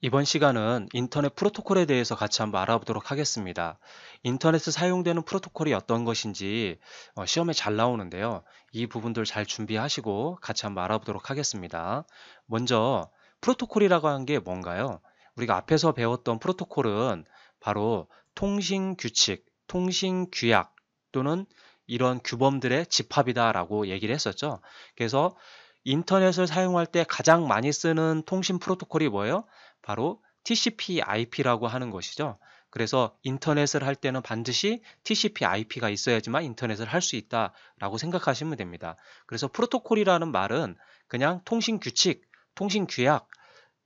이번 시간은 인터넷 프로토콜에 대해서 같이 한번 알아보도록 하겠습니다. 인터넷에 사용되는 프로토콜이 어떤 것인지 어, 시험에 잘 나오는데요. 이 부분들 잘 준비하시고 같이 한번 알아보도록 하겠습니다. 먼저 프로토콜이라고 하는 게 뭔가요? 우리가 앞에서 배웠던 프로토콜은 바로 통신 규칙, 통신 규약 또는 이런 규범들의 집합이다라고 얘기를 했었죠. 그래서 인터넷을 사용할 때 가장 많이 쓰는 통신 프로토콜이 뭐예요? 바로 TCP/IP라고 하는 것이죠. 그래서 인터넷을 할 때는 반드시 TCP/IP가 있어야지만 인터넷을 할 수 있다라고 생각하시면 됩니다. 그래서 프로토콜이라는 말은 그냥 통신 규칙, 통신 규약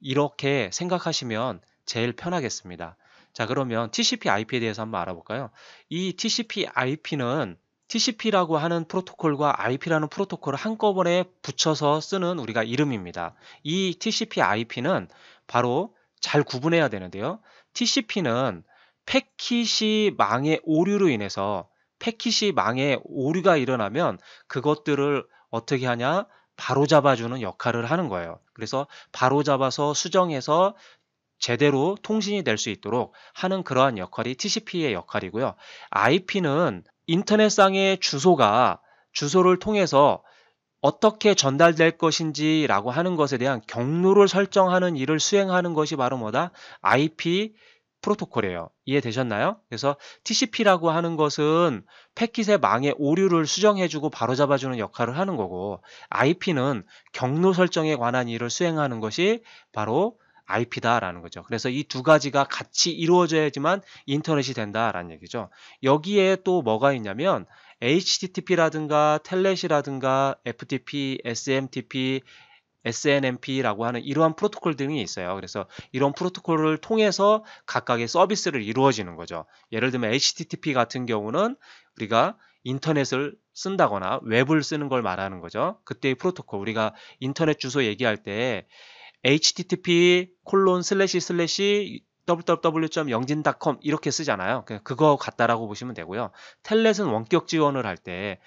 이렇게 생각하시면 제일 편하겠습니다. 자, 그러면 TCP/IP에 대해서 한번 알아볼까요? 이 TCP/IP는 TCP라고 하는 프로토콜과 IP라는 프로토콜을 한꺼번에 붙여서 쓰는 우리가 이름입니다. 이 TCP/IP는 바로 잘 구분해야 되는데요. TCP는 패킷이 망의 오류로 인해서 패킷이 망의 오류가 일어나면 그것들을 어떻게 하냐? 바로 잡아주는 역할을 하는 거예요. 그래서 바로 잡아서 수정해서 제대로 통신이 될 수 있도록 하는 그러한 역할이 TCP의 역할이고요. IP는 인터넷상의 주소가 주소를 통해서 어떻게 전달될 것인지라고 하는 것에 대한 경로를 설정하는 일을 수행하는 것이 바로 뭐다? IP 프로토콜이에요. 이해되셨나요? 그래서 TCP라고 하는 것은 패킷의 망의 오류를 수정해주고 바로잡아주는 역할을 하는 거고 IP는 경로 설정에 관한 일을 수행하는 것이 바로 IP다라는 거죠. 그래서 이 두 가지가 같이 이루어져야지만 인터넷이 된다라는 얘기죠. 여기에 또 뭐가 있냐면 HTTP라든가 텔넷이라든가 FTP, SMTP, SNMP라고 하는 이러한 프로토콜 등이 있어요. 그래서 이런 프로토콜을 통해서 각각의 서비스를 이루어지는 거죠. 예를 들면 HTTP 같은 경우는 우리가 인터넷을 쓴다거나 웹을 쓰는 걸 말하는 거죠. 그때의 프로토콜 우리가 인터넷 주소 얘기할 때 http 콜론 슬래시 슬래시 www.영진.com 이렇게 쓰잖아요. 그, 그거 같다라고 보시면 되고요. 텔넷은 원격 지원을 할 때,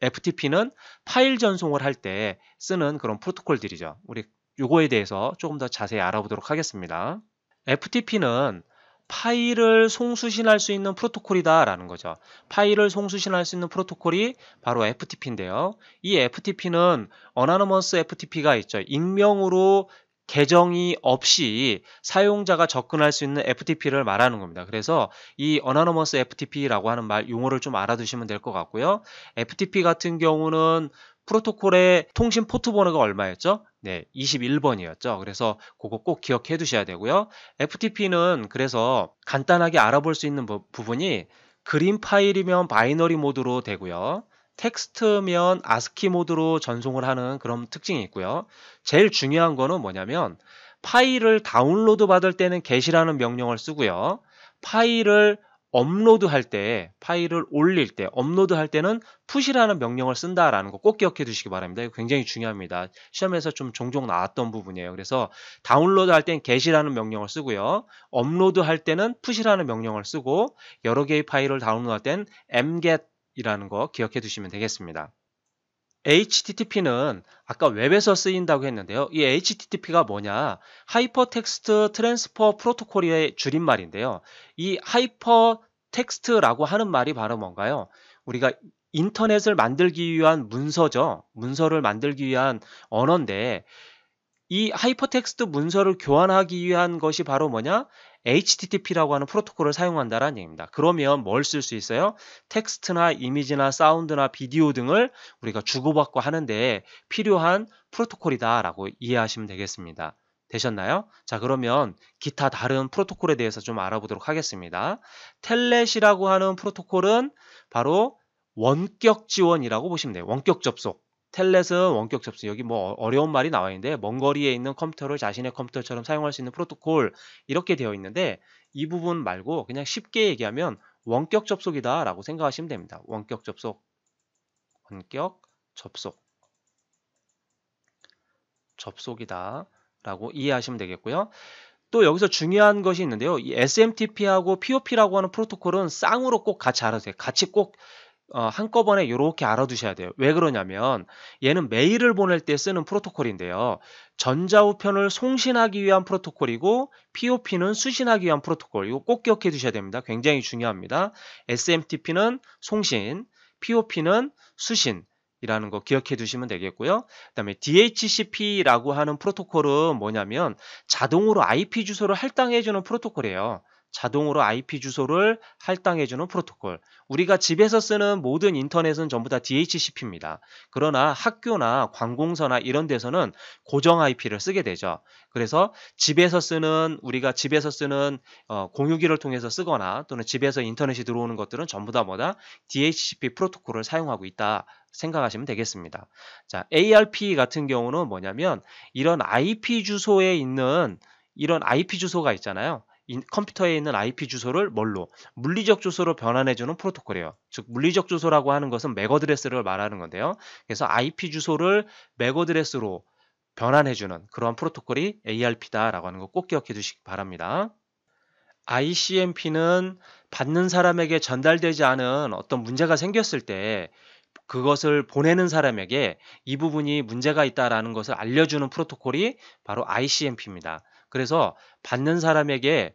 FTP는 파일 전송을 할 때 쓰는 그런 프로토콜들이죠. 우리 요거에 대해서 조금 더 자세히 알아보도록 하겠습니다. FTP는 파일을 송수신할 수 있는 프로토콜이다라는 거죠. 파일을 송수신할 수 있는 프로토콜이 바로 FTP인데요. 이 FTP는 어나노머스 FTP가 있죠. 익명으로 계정이 없이 사용자가 접근할 수 있는 FTP를 말하는 겁니다. 그래서 이 Anonymous FTP라고 하는 말 용어를 좀 알아두시면 될 것 같고요. FTP 같은 경우는 프로토콜의 통신 포트 번호가 얼마였죠? 네, 21번이었죠. 그래서 그거 꼭 기억해 두셔야 되고요. FTP는 그래서 간단하게 알아볼 수 있는 부, 부분이 그림 파일이면 바이너리 모드로 되고요. 텍스트면 아스키 모드로 전송을 하는 그런 특징이 있고요. 제일 중요한 거는 뭐냐면 파일을 다운로드 받을 때는 get이라는 명령을 쓰고요. 파일을 업로드 할 때, 파일을 올릴 때, 업로드 할 때는 푸시라는 명령을 쓴다라는 거 꼭 기억해 두시기 바랍니다. 이거 굉장히 중요합니다. 시험에서 좀 종종 나왔던 부분이에요. 그래서 다운로드 할 때는 get이라는 명령을 쓰고요. 업로드 할 때는 푸시라는 명령을 쓰고 여러 개의 파일을 다운로드 할 때는 mget 이라는 거 기억해 두시면 되겠습니다. HTTP는 아까 웹에서 쓰인다고 했는데요. 이 HTTP가 뭐냐? 하이퍼텍스트 트랜스퍼 프로토콜의 줄임말인데요. 이 하이퍼텍스트라고 하는 말이 바로 뭔가요? 우리가 인터넷을 만들기 위한 문서죠. 문서를 만들기 위한 언어인데 이 하이퍼텍스트 문서를 교환하기 위한 것이 바로 뭐냐? HTTP라고 하는 프로토콜을 사용한다라는 얘기입니다. 그러면 뭘 쓸 수 있어요? 텍스트나 이미지나 사운드나 비디오 등을 우리가 주고받고 하는데 필요한 프로토콜이다라고 이해하시면 되겠습니다. 되셨나요? 자, 그러면 기타 다른 프로토콜에 대해서 좀 알아보도록 하겠습니다. 텔넷이라고 하는 프로토콜은 바로 원격 지원이라고 보시면 돼요. 원격 접속. 텔넷은 원격 접속 여기 뭐 어, 어려운 말이 나와 있는데 먼 거리에 있는 컴퓨터를 자신의 컴퓨터처럼 사용할 수 있는 프로토콜 이렇게 되어 있는데 이 부분 말고 그냥 쉽게 얘기하면 원격 접속이다 라고 생각하시면 됩니다. 원격 접속 원격 접속 접속이다 라고 이해하시면 되겠고요. 또 여기서 중요한 것이 있는데요. 이 SMTP하고 POP라고 하는 프로토콜은 쌍으로 꼭 같이 알아서 돼요. 같이 꼭 어, 한꺼번에 이렇게 알아두셔야 돼요. 왜 그러냐면 얘는 메일을 보낼 때 쓰는 프로토콜인데요. 전자우편을 송신하기 위한 프로토콜이고 POP는 수신하기 위한 프로토콜. 이거 꼭 기억해 두셔야 됩니다. 굉장히 중요합니다. SMTP는 송신, POP는 수신. 이라는 거 기억해 두시면 되겠고요. 그 다음에 DHCP라고 하는 프로토콜은 뭐냐면 자동으로 IP 주소를 할당해 주는 프로토콜이에요. 자동으로 IP 주소를 할당해주는 프로토콜. 우리가 집에서 쓰는 모든 인터넷은 전부 다 DHCP입니다. 그러나 학교나 관공서나 이런 데서는 고정 IP를 쓰게 되죠. 그래서 집에서 쓰는 우리가 집에서 쓰는 어, 공유기를 통해서 쓰거나 또는 집에서 인터넷이 들어오는 것들은 전부 다 뭐다 DHCP 프로토콜을 사용하고 있다. 생각하시면 되겠습니다. 자, ARP 같은 경우는 뭐냐면 이런 IP 주소에 있는 이런 IP 주소가 있잖아요. 컴퓨터에 있는 IP 주소를 뭘로 물리적 주소로 변환해주는 프로토콜이에요. 즉 물리적 주소라고 하는 것은 맥 어드레스를 말하는 건데요. 그래서 IP 주소를 맥 어드레스로 변환해주는 그러한 프로토콜이 ARP다라고 하는 거 꼭 기억해 두시기 바랍니다. ICMP는 받는 사람에게 전달되지 않은 어떤 문제가 생겼을 때 그것을 보내는 사람에게 이 부분이 문제가 있다라는 것을 알려주는 프로토콜이 바로 ICMP입니다. 그래서 받는 사람에게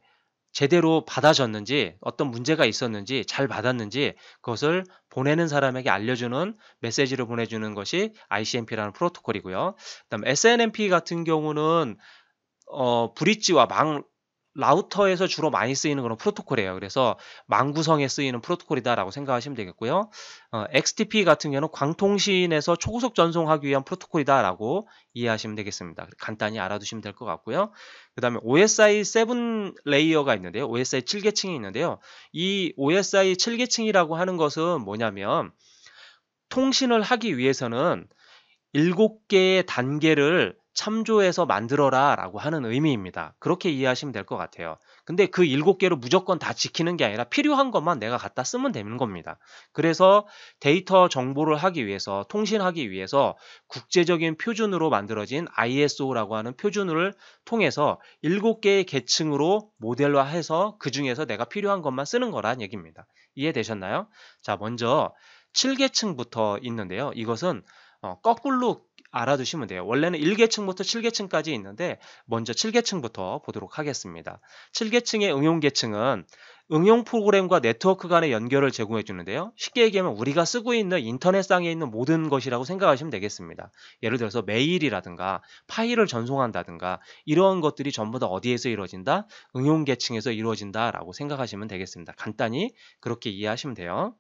제대로 받아졌는지 어떤 문제가 있었는지 잘 받았는지 그것을 보내는 사람에게 알려주는 메시지를 보내주는 것이 ICMP라는 프로토콜이고요. 그다음 SNMP 같은 경우는 어, 브릿지와 망 라우터에서 주로 많이 쓰이는 그런 프로토콜이에요. 그래서 망구성에 쓰이는 프로토콜이다라고 생각하시면 되겠고요. 어, XTP 같은 경우는 광통신에서 초고속 전송하기 위한 프로토콜이다라고 이해하시면 되겠습니다. 간단히 알아두시면 될 것 같고요. 그 다음에 OSI 7 레이어가 있는데요. OSI 7계층이 있는데요. 이 OSI 7계층이라고 하는 것은 뭐냐면 통신을 하기 위해서는 7개의 단계를 참조해서 만들어라 라고 하는 의미입니다. 그렇게 이해하시면 될 것 같아요. 근데 그 일곱 개로 무조건 다 지키는 게 아니라 필요한 것만 내가 갖다 쓰면 되는 겁니다. 그래서 데이터 정보를 하기 위해서, 통신하기 위해서 국제적인 표준으로 만들어진 ISO라고 하는 표준을 통해서 일곱 개의 계층으로 모델화해서 그 중에서 내가 필요한 것만 쓰는 거란 얘기입니다. 이해되셨나요? 자, 먼저 7계층부터 있는데요. 이것은 어, 거꾸로 알아두시면 돼요. 원래는 1계층부터 7계층까지 있는데 먼저 7계층부터 보도록 하겠습니다. 7계층의 응용계층은 응용 프로그램과 네트워크 간의 연결을 제공해 주는데요. 쉽게 얘기하면 우리가 쓰고 있는 인터넷상에 있는 모든 것이라고 생각하시면 되겠습니다. 예를 들어서 메일이라든가 파일을 전송한다든가 이러한 것들이 전부 다 어디에서 이루어진다? 응용 계층에서 이루어진다라고 생각하시면 되겠습니다. 간단히 그렇게 이해하시면 돼요.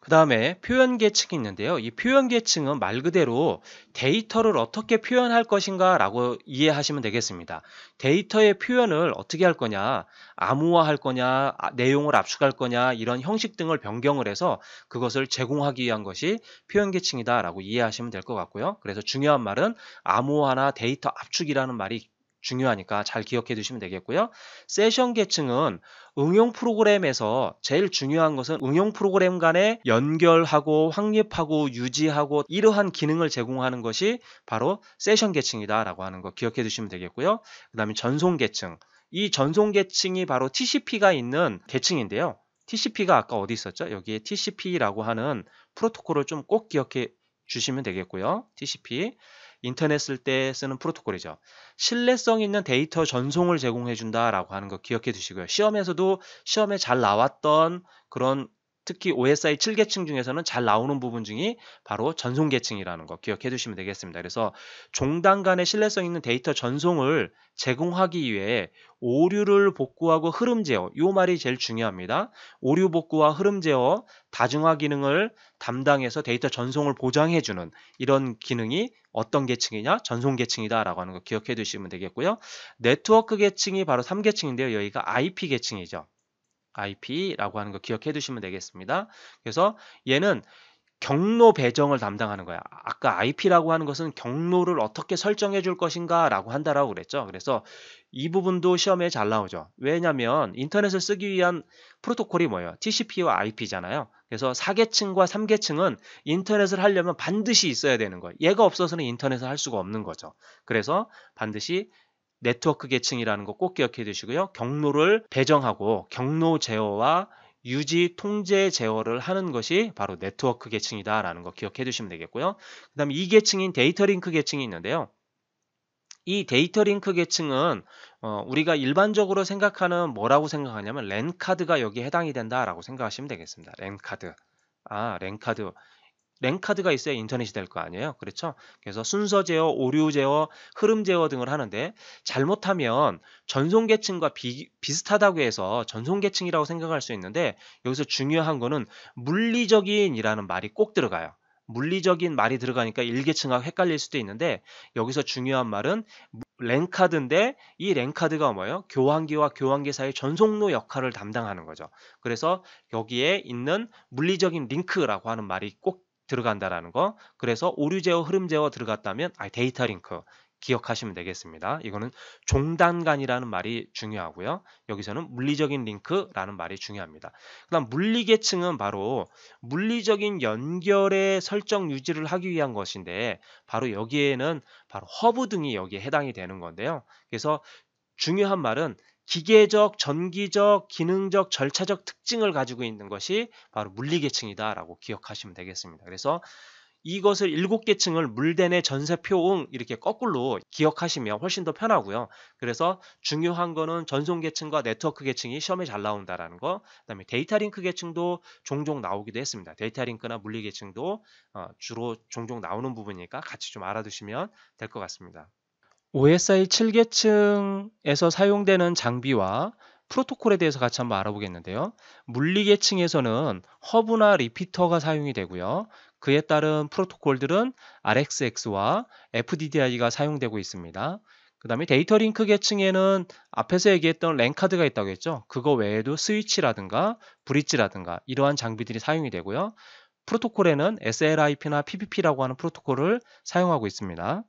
그 다음에 표현 계층이 있는데요. 이 표현 계층은 말 그대로 데이터를 어떻게 표현할 것인가 라고 이해하시면 되겠습니다. 데이터의 표현을 어떻게 할 거냐, 암호화할 거냐, 아, 내용을 압축할 거냐, 이런 형식 등을 변경을 해서 그것을 제공하기 위한 것이 표현 계층이다 라고 이해하시면 될 것 같고요. 그래서 중요한 말은 암호화나 데이터 압축이라는 말이 중요하니까 잘 기억해 두시면 되겠고요. 세션 계층은 응용 프로그램에서 제일 중요한 것은 응용 프로그램 간에 연결하고 확립하고 유지하고 이러한 기능을 제공하는 것이 바로 세션 계층이다라고 하는 거 기억해 두시면 되겠고요. 그 다음에 전송 계층. 이 전송 계층이 바로 TCP가 있는 계층인데요. TCP가 아까 어디 있었죠? 여기에 TCP라고 하는 프로토콜을 좀 꼭 기억해 주시면 되겠고요. TCP. 인터넷 쓸 때 쓰는 프로토콜이죠. 신뢰성 있는 데이터 전송을 제공해 준다라고 하는 거 기억해 두시고요. 시험에서도 시험에 잘 나왔던 그런 특히 OSI 7계층 중에서는 잘 나오는 부분 중이 바로 전송 계층이라는 거 기억해 두시면 되겠습니다. 그래서 종단 간의 신뢰성 있는 데이터 전송을 제공하기 위해 오류를 복구하고 흐름 제어 이 말이 제일 중요합니다. 오류 복구와 흐름 제어 다중화 기능을 담당해서 데이터 전송을 보장해 주는 이런 기능이 어떤 계층이냐? 전송 계층이다라고 하는 거 기억해 두시면 되겠고요. 네트워크 계층이 바로 3계층인데요. 여기가 IP 계층이죠. IP라고 하는 거 기억해 두시면 되겠습니다. 그래서 얘는 경로 배정을 담당하는 거야. 아까 IP라고 하는 것은 경로를 어떻게 설정해 줄 것인가라고 한다라고 그랬죠. 그래서 이 부분도 시험에 잘 나오죠. 왜냐면 인터넷을 쓰기 위한 프로토콜이 뭐예요? TCP와 IP잖아요. 그래서 4계층과 3계층은 인터넷을 하려면 반드시 있어야 되는 거예요. 얘가 없어서는 인터넷을 할 수가 없는 거죠. 그래서 반드시 네트워크 계층이라는 거 꼭 기억해 두시고요. 경로를 배정하고 경로 제어와 유지 통제 제어를 하는 것이 바로 네트워크 계층이다라는 거 기억해 두시면 되겠고요. 그 다음에 이 계층인 데이터 링크 계층이 있는데요. 이 데이터 링크 계층은 어, 우리가 일반적으로 생각하는 뭐라고 생각하냐면 랜카드가 여기에 해당이 된다라고 생각하시면 되겠습니다. 랜카드. 아, 랜카드. 랭카드가 있어야 인터넷이 될 거 아니에요. 그렇죠? 그래서 순서 제어, 오류 제어, 흐름 제어 등을 하는데 잘못하면 전송 계층과 비, 비슷하다고 해서 전송 계층이라고 생각할 수 있는데 여기서 중요한 거는 물리적인이라는 말이 꼭 들어가요. 물리적인 말이 들어가니까 일계층하고 헷갈릴 수도 있는데 여기서 중요한 말은 랭카드인데 이 랭카드가 뭐예요? 교환기와 교환기 사이 전송로 역할을 담당하는 거죠. 그래서 여기에 있는 물리적인 링크라고 하는 말이 꼭 들어간다라는 거. 그래서 오류 제어, 흐름 제어 들어갔다면 아, 데이터 링크 기억하시면 되겠습니다. 이거는 종단간이라는 말이 중요하고요. 여기서는 물리적인 링크라는 말이 중요합니다. 그다음 물리계층은 바로 물리적인 연결의 설정 유지를 하기 위한 것인데 바로 여기에는 바로 허브 등이 여기에 해당이 되는 건데요. 그래서 중요한 말은 기계적, 전기적, 기능적, 절차적 특징을 가지고 있는 것이 바로 물리계층이다라고 기억하시면 되겠습니다. 그래서 이것을 일곱 계층을 물대내 전세표응 이렇게 거꾸로 기억하시면 훨씬 더 편하고요. 그래서 중요한 거는 전송 계층과 네트워크 계층이 시험에 잘 나온다라는 거, 그다음에 데이터 링크 계층도 종종 나오기도 했습니다. 데이터 링크나 물리 계층도 어, 주로 종종 나오는 부분이니까 같이 좀 알아두시면 될 것 같습니다. OSI 7계층에서 사용되는 장비와 프로토콜에 대해서 같이 한번 알아보겠는데요. 물리계층에서는 허브나 리피터가 사용이 되고요. 그에 따른 프로토콜들은 RxX와 FDDI가 사용되고 있습니다. 그 다음에 데이터 링크 계층에는 앞에서 얘기했던 랜카드가 있다고 했죠. 그거 외에도 스위치라든가 브릿지라든가 이러한 장비들이 사용이 되고요. 프로토콜에는 SLIP나 PPP라고 하는 프로토콜을 사용하고 있습니다.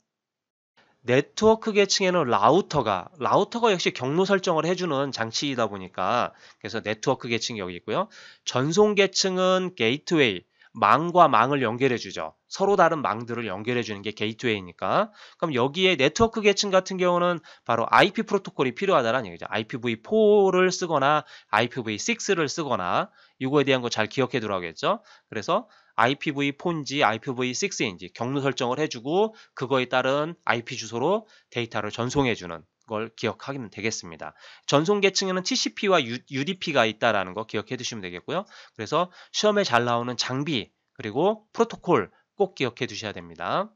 네트워크 계층에는 라우터가 라우터가 역시 경로 설정을 해주는 장치이다 보니까 그래서 네트워크 계층이 여기 있고요. 전송 계층은 게이트웨이 망과 망을 연결해 주죠. 서로 다른 망들을 연결해 주는 게 게이트웨이니까. 그럼 여기에 네트워크 계층 같은 경우는 바로 IP 프로토콜이 필요하다는 얘기죠. IPv4를 쓰거나 IPv6를 쓰거나 이거에 대한 거 잘 기억해 두라고했죠 그래서 IPv4인지 IPv6인지 경로 설정을 해주고 그거에 따른 IP 주소로 데이터를 전송해주는 걸 기억하면 되겠습니다. 전송 계층에는 TCP와 UDP가 있다라는 거 기억해 두시면 되겠고요. 그래서 시험에 잘 나오는 장비 그리고 프로토콜 꼭 기억해 두셔야 됩니다.